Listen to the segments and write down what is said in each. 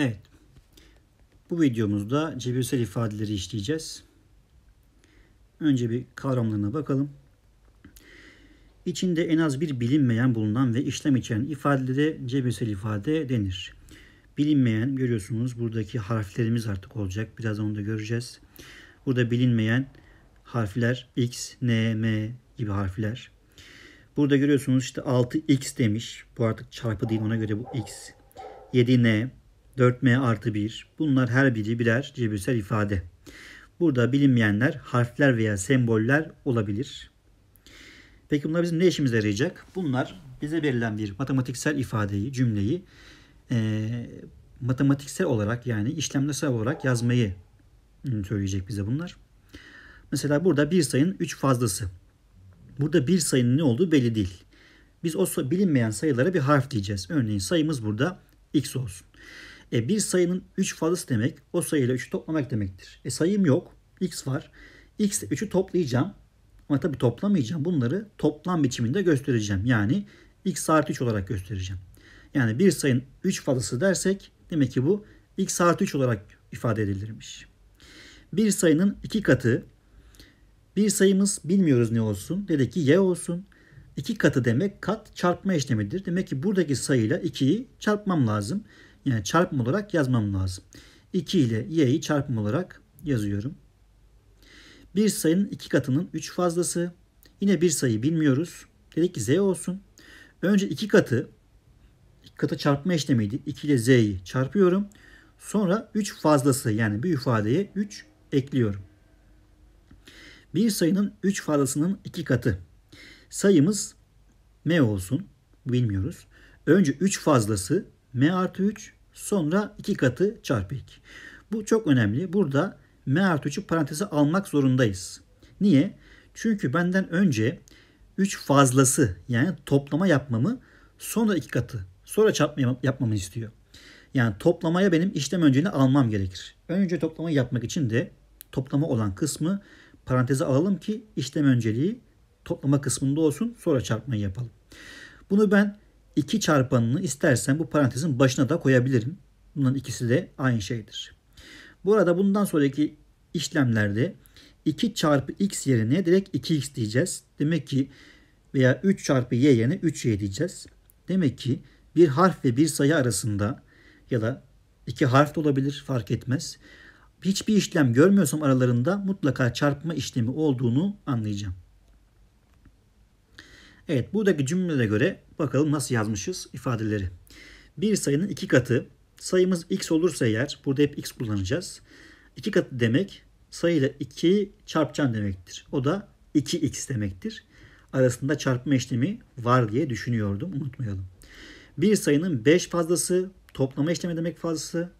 Evet. Bu videomuzda cebirsel ifadeleri işleyeceğiz. Önce bir kavramlarına bakalım. İçinde en az bir bilinmeyen bulunan ve işlem içeren ifadelere cebirsel ifade denir. Bilinmeyen görüyorsunuz buradaki harflerimiz artık olacak. Biraz onu da göreceğiz. Burada bilinmeyen harfler x, n, m gibi harfler. Burada görüyorsunuz işte 6x demiş. Bu artık çarpı değil ona göre bu x. 7n 4m artı 1 bunlar her biri birer cebirsel ifade. Burada bilinmeyenler harfler veya semboller olabilir. Peki bunlar bizim ne işimize yarayacak? Bunlar bize verilen bir matematiksel ifadeyi, cümleyi e, matematiksel olarak yani işlemsel olarak yazmayı söyleyecek bize bunlar. Mesela burada bir sayının 3 fazlası. Burada bir sayının ne olduğu belli değil. Biz o bilinmeyen sayılara bir harf diyeceğiz. Örneğin sayımız burada x olsun. E, bir sayının 3 fazlası demek o sayıyla 3'ü toplamak demektir. E, sayım yok. X var. X 3'ü toplayacağım. Ama tabii toplamayacağım. Bunları toplam biçiminde göstereceğim. Yani x artı 3 olarak göstereceğim. Yani bir sayının 3 fazlası dersek demek ki bu x artı 3 olarak ifade edilirmiş. Bir sayının 2 katı bir sayımız bilmiyoruz ne olsun. Dedi ki y olsun. 2 katı demek kat çarpma işlemidir. Demek ki buradaki sayıyla 2'yi çarpmam lazım yani çarpım olarak yazmam lazım. 2 ile y'yi çarpım olarak yazıyorum. Bir sayının 2 katının 3 fazlası. Yine bir sayı bilmiyoruz. Dedik ki z olsun. Önce 2 katı 2 katı çarpma işlemiydi. 2 ile z'yi çarpıyorum. Sonra 3 fazlası yani bir ifadeye 3 ekliyorum. Bir sayının 3 fazlasının 2 katı. Sayımız m olsun. Bilmiyoruz. Önce 3 fazlası m artı 3. Sonra 2 katı çarpı 2. Bu çok önemli. Burada m artı 3'ü paranteze almak zorundayız. Niye? Çünkü benden önce 3 fazlası yani toplama yapmamı sonra 2 katı sonra çarpma yapmamı istiyor. Yani toplamaya benim işlem önceliğini almam gerekir. Önce toplamayı yapmak için de toplama olan kısmı paranteze alalım ki işlem önceliği toplama kısmında olsun sonra çarpmayı yapalım. Bunu ben 2 çarpanını istersen bu parantezin başına da koyabilirim. Bunların ikisi de aynı şeydir. Bu arada bundan sonraki işlemlerde 2 çarpı x yerine direkt 2x diyeceğiz. Demek ki veya 3 çarpı y yerine 3y diyeceğiz. Demek ki bir harf ve bir sayı arasında ya da iki harf de olabilir fark etmez. Hiçbir işlem görmüyorsam aralarında mutlaka çarpma işlemi olduğunu anlayacağım. Evet buradaki cümlede göre Bakalım nasıl yazmışız ifadeleri. Bir sayının iki katı sayımız x olursa eğer burada hep x kullanacağız. İki katı demek sayıyla 2 çarpacağım demektir. O da 2x demektir. Arasında çarpma işlemi var diye düşünüyordum. Unutmayalım. Bir sayının 5 fazlası toplama işlemi demek fazlası.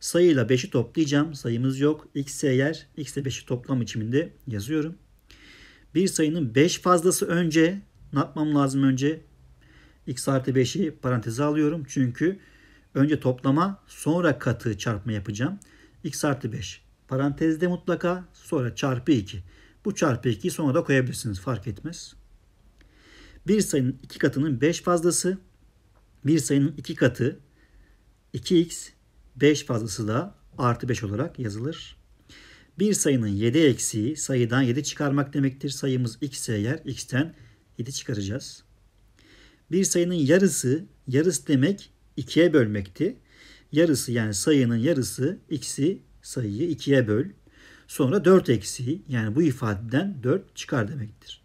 Sayıyla 5'i toplayacağım. Sayımız yok. X eğer x ile 5'i toplam biçiminde yazıyorum. Bir sayının 5 fazlası önce ne yapmam lazım önce? x artı 5'i paranteze alıyorum. Çünkü önce toplama sonra katı çarpma yapacağım. x artı 5 parantezde mutlaka sonra çarpı 2. Bu çarpı 2'yi sonra da koyabilirsiniz fark etmez. Bir sayının 2 katının 5 fazlası. Bir sayının 2 katı 2x 5 fazlası da artı 5 olarak yazılır. Bir sayının 7 eksiği sayıdan 7 çıkarmak demektir. Sayımız x ise eğer x'ten 7 çıkaracağız bir sayının yarısı, yarısı demek ikiye bölmekti. Yarısı yani sayının yarısı x'i sayıyı ikiye böl. Sonra 4 eksiği yani bu ifadeden 4 çıkar demektir.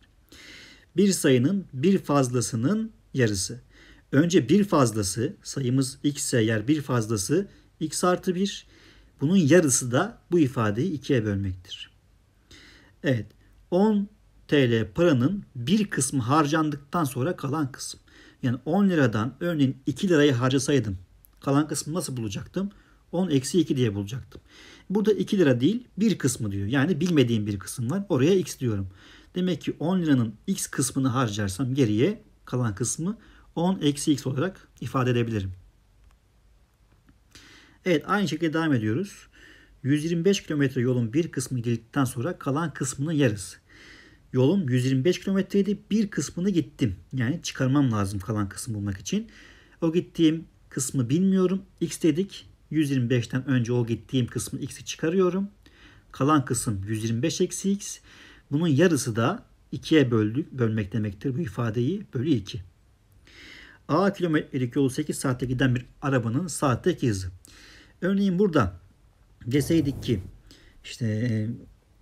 Bir sayının bir fazlasının yarısı. Önce bir fazlası sayımız x ise eğer bir fazlası x artı 1. Bunun yarısı da bu ifadeyi ikiye bölmektir. Evet 10 TL paranın bir kısmı harcandıktan sonra kalan kısım. Yani 10 liradan örneğin 2 lirayı harcasaydım kalan kısmı nasıl bulacaktım? 10 eksi 2 diye bulacaktım. Burada 2 lira değil bir kısmı diyor. Yani bilmediğim bir kısım var. Oraya x diyorum. Demek ki 10 liranın x kısmını harcarsam geriye kalan kısmı 10 eksi x olarak ifade edebilirim. Evet aynı şekilde devam ediyoruz. 125 kilometre yolun bir kısmı girdikten sonra kalan kısmını yarız. Yolum 125 kilometreydi. Bir kısmını gittim. Yani çıkarmam lazım kalan kısmı bulmak için. O gittiğim kısmı bilmiyorum. X dedik. 125'ten önce o gittiğim kısmı x'i çıkarıyorum. Kalan kısım 125 eksi x. Bunun yarısı da 2'ye böldük, bölmek demektir bu ifadeyi. Bölü 2. A kilometrelik yolu 8 saatte giden bir arabanın saatteki hızı. Örneğin burada deseydik ki işte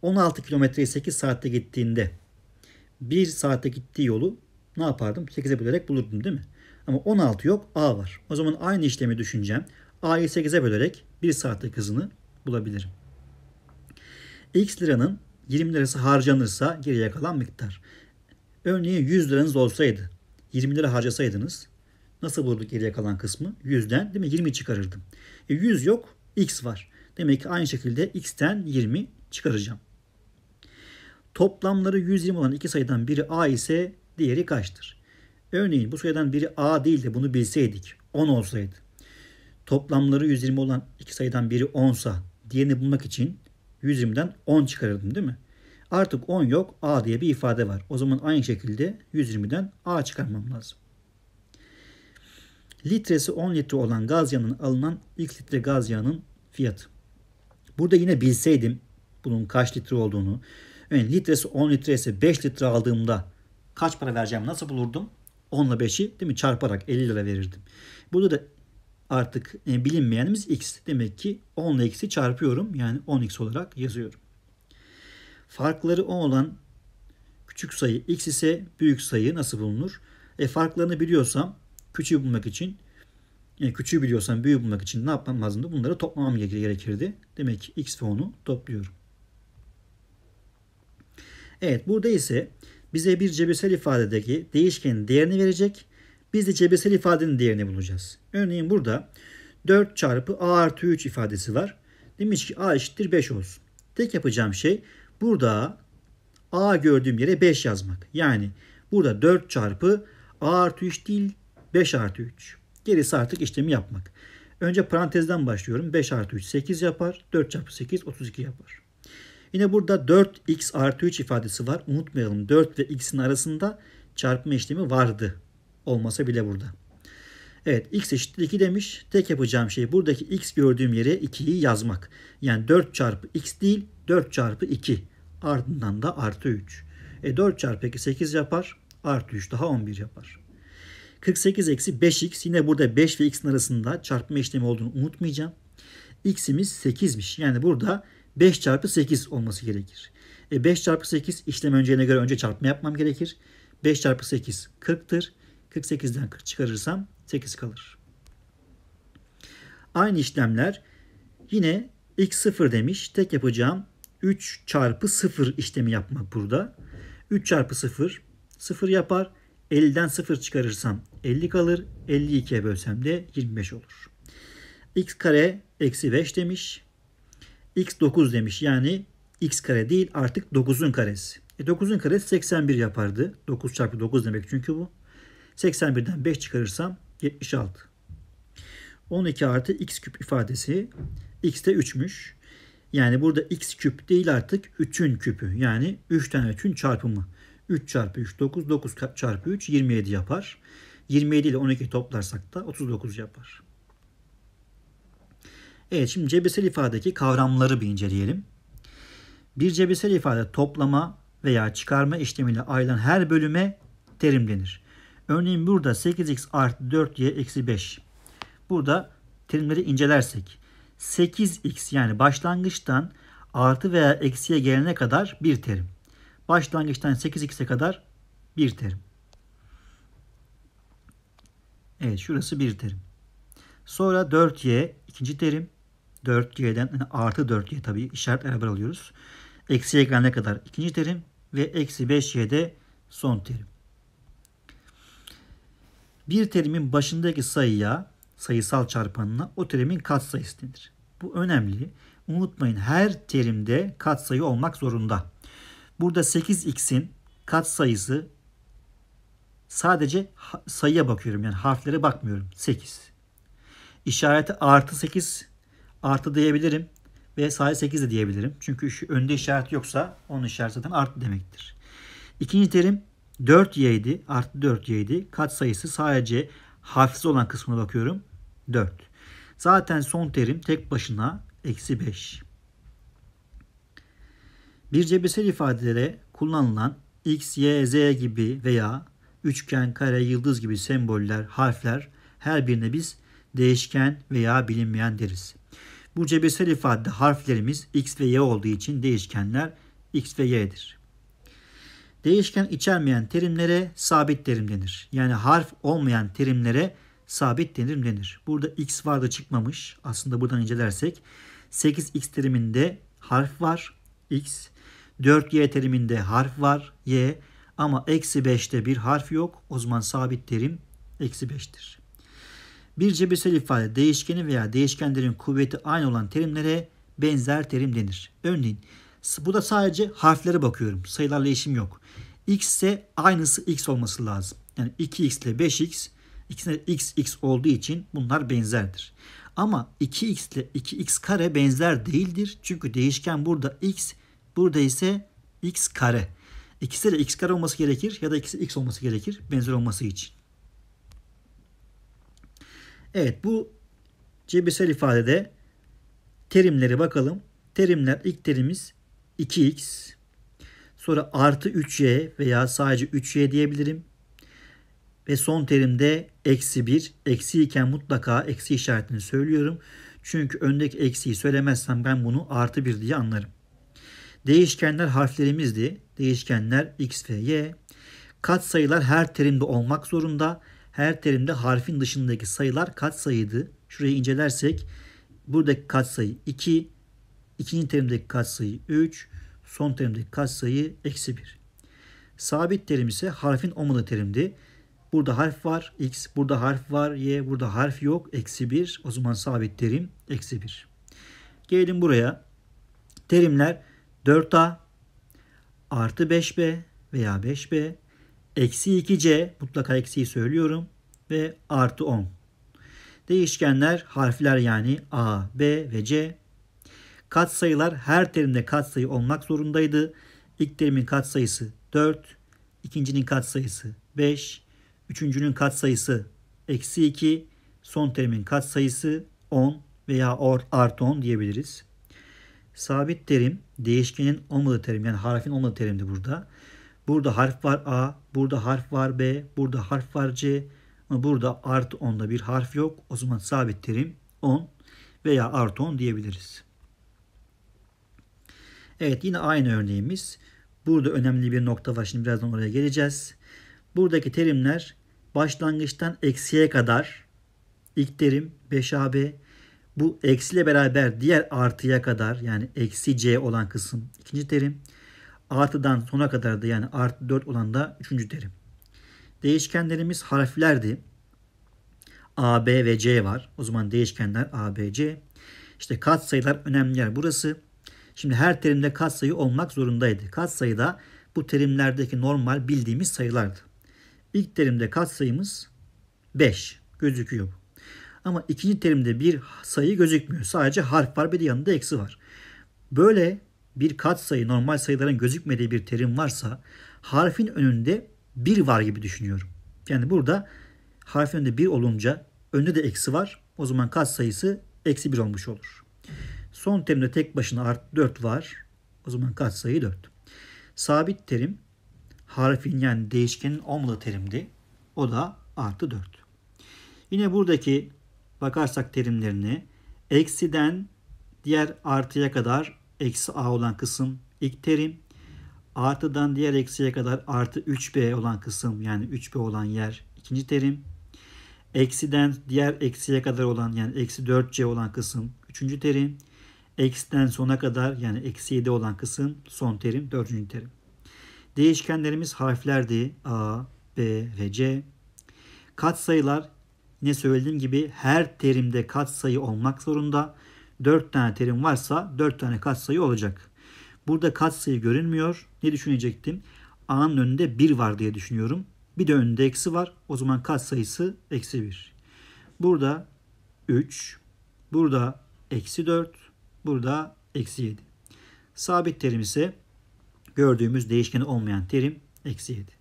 16 kilometreyi 8 saatte gittiğinde 1 saatte gittiği yolu ne yapardım? 8'e bölerek bulurdum değil mi? Ama 16 yok A var. O zaman aynı işlemi düşüneceğim. A'yı 8'e bölerek 1 saatte hızını bulabilirim. X liranın 20 lirası harcanırsa geriye kalan miktar. Örneğin 100 liranız olsaydı 20 lira harcasaydınız nasıl bulurduk geriye kalan kısmı? 100'den değil mi? 20 çıkarırdım. E 100 yok x var. Demek ki aynı şekilde x'ten 20 çıkaracağım. Toplamları 120 olan iki sayıdan biri A ise diğeri kaçtır? Örneğin bu sayıdan biri A değil de bunu bilseydik 10 olsaydı. Toplamları 120 olan iki sayıdan biri 10sa diğerini bulmak için 120'den 10 çıkarırdım değil mi? Artık 10 yok A diye bir ifade var. O zaman aynı şekilde 120'den A çıkarmam lazım. Litresi 10 litre olan gaz yağının alınan ilk litre gaz yağının fiyatı. Burada yine bilseydim bunun kaç litre olduğunu, yani e, litresi 10 litresi 5 litre aldığımda kaç para vereceğimi nasıl bulurdum? 10 ile 5'i değil mi çarparak 50 lira verirdim. Burada da artık e, bilinmeyenimiz x. Demek ki 10 ile x'i çarpıyorum. Yani 10x olarak yazıyorum. Farkları 10 olan küçük sayı x ise büyük sayı nasıl bulunur? E, farklarını biliyorsam küçüğü bulmak için yani e, küçüğü biliyorsam büyüğü bulmak için ne yapmam lazımdı? Bunları toplamam gerekirdi. Demek ki x ve 10'u topluyorum. Evet burada ise bize bir cebirsel ifadedeki değişkenin değerini verecek. Biz de cebirsel ifadenin değerini bulacağız. Örneğin burada 4 çarpı a artı 3 ifadesi var. Demiş ki a eşittir 5 olsun. Tek yapacağım şey burada a gördüğüm yere 5 yazmak. Yani burada 4 çarpı a artı 3 değil 5 artı 3. Gerisi artık işlemi yapmak. Önce parantezden başlıyorum. 5 artı 3 8 yapar. 4 çarpı 8 32 yapar. Yine burada 4x artı 3 ifadesi var. Unutmayalım 4 ve x'in arasında çarpma işlemi vardı. Olmasa bile burada. Evet x eşittir 2 demiş. Tek yapacağım şey buradaki x gördüğüm yere 2'yi yazmak. Yani 4 çarpı x değil 4 çarpı 2. Ardından da artı 3. E 4 çarpı 2 8 yapar. Artı 3 daha 11 yapar. 48 eksi 5x yine burada 5 ve x'in arasında çarpma işlemi olduğunu unutmayacağım. x'imiz 8'miş. Yani burada 5 çarpı 8 olması gerekir. E 5 çarpı 8 işlem önceliğine göre önce çarpma yapmam gerekir. 5 çarpı 8 40'tır. 48'den 40 çıkarırsam 8 kalır. Aynı işlemler yine x0 demiş. Tek yapacağım 3 çarpı 0 işlemi yapmak burada. 3 çarpı 0 0 yapar. 50'den 0 çıkarırsam 50 kalır. 52'ye bölsem de 25 olur. x kare eksi 5 demiş x 9 demiş. Yani x kare değil artık 9'un karesi. E 9'un karesi 81 yapardı. 9 çarpı 9 demek çünkü bu. 81'den 5 çıkarırsam 76. 12 artı x küp ifadesi x de 3'müş. Yani burada x küp değil artık 3'ün küpü. Yani 3 tane 3'ün çarpımı. 3 çarpı 3 9, 9 çarpı 3 27 yapar. 27 ile 12 toplarsak da 39 yapar. Evet şimdi cebesel ifadeki kavramları bir inceleyelim. Bir cebesel ifade toplama veya çıkarma işlemiyle ayrılan her bölüme terim denir. Örneğin burada 8x artı 4y eksi 5. Burada terimleri incelersek 8x yani başlangıçtan artı veya eksiye gelene kadar bir terim. Başlangıçtan 8x'e kadar bir terim. Evet şurası bir terim. Sonra 4y ikinci terim. 4C'den yani artı 4C tabii işaret beraber alıyoruz. Eksi Y kadar ikinci terim ve eksi 5Y'de son terim. Bir terimin başındaki sayıya sayısal çarpanına o terimin katsayısı denir. Bu önemli. Unutmayın her terimde katsayı olmak zorunda. Burada 8x'in katsayısı sadece sayıya bakıyorum yani harflere bakmıyorum. 8. İşareti artı 8 artı diyebilirim ve sayı 8 de diyebilirim. Çünkü şu önde işaret yoksa onun işareti zaten artı demektir. İkinci terim 4y idi. Artı 4y idi. Kat sayısı sadece hafiz olan kısmına bakıyorum. 4. Zaten son terim tek başına eksi 5. Bir cebesel ifadede kullanılan x, y, z gibi veya üçgen, kare, yıldız gibi semboller, harfler her birine biz değişken veya bilinmeyen deriz. Bu cebesel ifade harflerimiz x ve y olduğu için değişkenler x ve y'dir. Değişken içermeyen terimlere sabit terim denir. Yani harf olmayan terimlere sabit terim denir. Burada x vardı çıkmamış. Aslında buradan incelersek 8x teriminde harf var x. 4y teriminde harf var y. Ama eksi 5'te bir harf yok. O zaman sabit terim eksi 5'tir. Bir cebirsel ifade değişkeni veya değişkenlerin kuvveti aynı olan terimlere benzer terim denir. Örneğin bu da sadece harflere bakıyorum. Sayılarla işim yok. X ise aynısı X olması lazım. Yani 2X ile 5X ikisine X X olduğu için bunlar benzerdir. Ama 2X ile 2X kare benzer değildir. Çünkü değişken burada X burada ise X kare. İkisi de X kare olması gerekir ya da ikisi X olması gerekir benzer olması için. Evet bu cebesel ifadede terimleri bakalım. Terimler ilk terimiz 2x. Sonra artı 3y veya sadece 3y diyebilirim. Ve son terimde eksi 1. Eksi iken mutlaka eksi işaretini söylüyorum. Çünkü öndeki eksiyi söylemezsem ben bunu artı 1 diye anlarım. Değişkenler harflerimizdi. Değişkenler x ve y. kat sayılar her terimde olmak zorunda her terimde harfin dışındaki sayılar kat katsayıydı. Şurayı incelersek buradaki kat sayı 2, ikinci terimdeki kat sayı 3, son terimdeki kat sayı eksi 1. Sabit terim ise harfin olmadığı terimdi. Burada harf var x, burada harf var y, burada harf yok eksi 1. O zaman sabit terim eksi 1. Gelelim buraya. Terimler 4a artı 5b veya 5b eksi 2c mutlaka eksiyi söylüyorum ve artı 10. Değişkenler harfler yani a, b ve c. Katsayılar her terimde katsayı olmak zorundaydı. İlk terimin katsayısı 4, ikincinin katsayısı 5, üçüncünün katsayısı eksi 2, son terimin katsayısı 10 veya artı 10 diyebiliriz. Sabit terim değişkenin olmadığı terim yani harfin olmadığı terimdi burada. Burada harf var A, burada harf var B, burada harf var C. Ama burada artı 10'da bir harf yok. O zaman sabit terim 10 veya artı 10 diyebiliriz. Evet yine aynı örneğimiz. Burada önemli bir nokta var. Şimdi birazdan oraya geleceğiz. Buradaki terimler başlangıçtan eksiye kadar ilk terim 5AB. Bu eksiyle beraber diğer artıya kadar yani eksi C olan kısım ikinci terim artıdan sona kadar da yani artı 4 olan da 3. terim. Değişkenlerimiz harflerdi. A, B ve C var. O zaman değişkenler A, B, C. İşte katsayılar önemli yer burası. Şimdi her terimde katsayı olmak zorundaydı. Katsayı da bu terimlerdeki normal bildiğimiz sayılardı. İlk terimde katsayımız 5 gözüküyor. Ama ikinci terimde bir sayı gözükmüyor. Sadece harf var bir de yanında eksi var. Böyle bir katsayı normal sayıların gözükmediği bir terim varsa harfin önünde bir var gibi düşünüyorum. Yani burada harfin önünde bir olunca önünde de eksi var. O zaman kat sayısı eksi bir olmuş olur. Son terimde tek başına art 4 var. O zaman kat katsayı 4. Sabit terim harfin yani değişkenin olmadığı terimdi. O da artı 4. Yine buradaki bakarsak terimlerini eksiden diğer artıya kadar eksi a olan kısım ilk terim. Artıdan diğer eksiye kadar artı 3b olan kısım yani 3b olan yer ikinci terim. Eksiden diğer eksiye kadar olan yani eksi 4c olan kısım üçüncü terim. Eksiden sona kadar yani eksi 7 olan kısım son terim dördüncü terim. Değişkenlerimiz harflerdi. A, B ve C. kat sayılar ne söylediğim gibi her terimde kat sayı olmak zorunda. 4 tane terim varsa 4 tane katsayı olacak. Burada katsayı görünmüyor. Ne düşünecektim? A'nın önünde 1 var diye düşünüyorum. Bir de önünde eksi var. O zaman katsayısı eksi 1. Burada 3, burada eksi 4, burada eksi 7. Sabit terim ise gördüğümüz değişken olmayan terim eksi 7.